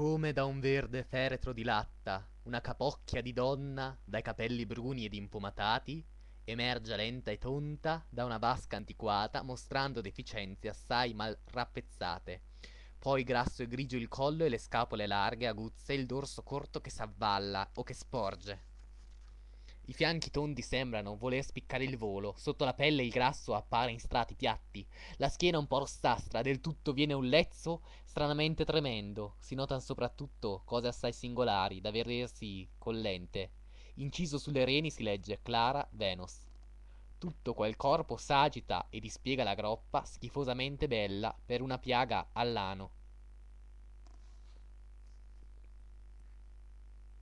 come da un verde feretro di latta, una capocchia di donna dai capelli bruni ed impomatati emerge lenta e tonta da una vasca antiquata mostrando deficienze assai mal rappezzate poi grasso e grigio il collo e le scapole larghe aguzze e il dorso corto che s'avvalla o che sporge i fianchi tondi sembrano voler spiccare il volo, sotto la pelle il grasso appare in strati piatti, la schiena un po' rossastra, del tutto viene un lezzo stranamente tremendo. Si notano soprattutto cose assai singolari, da vedersi col lente. Inciso sulle reni si legge Clara Venus. Tutto quel corpo s'agita e dispiega la groppa, schifosamente bella, per una piaga all'ano.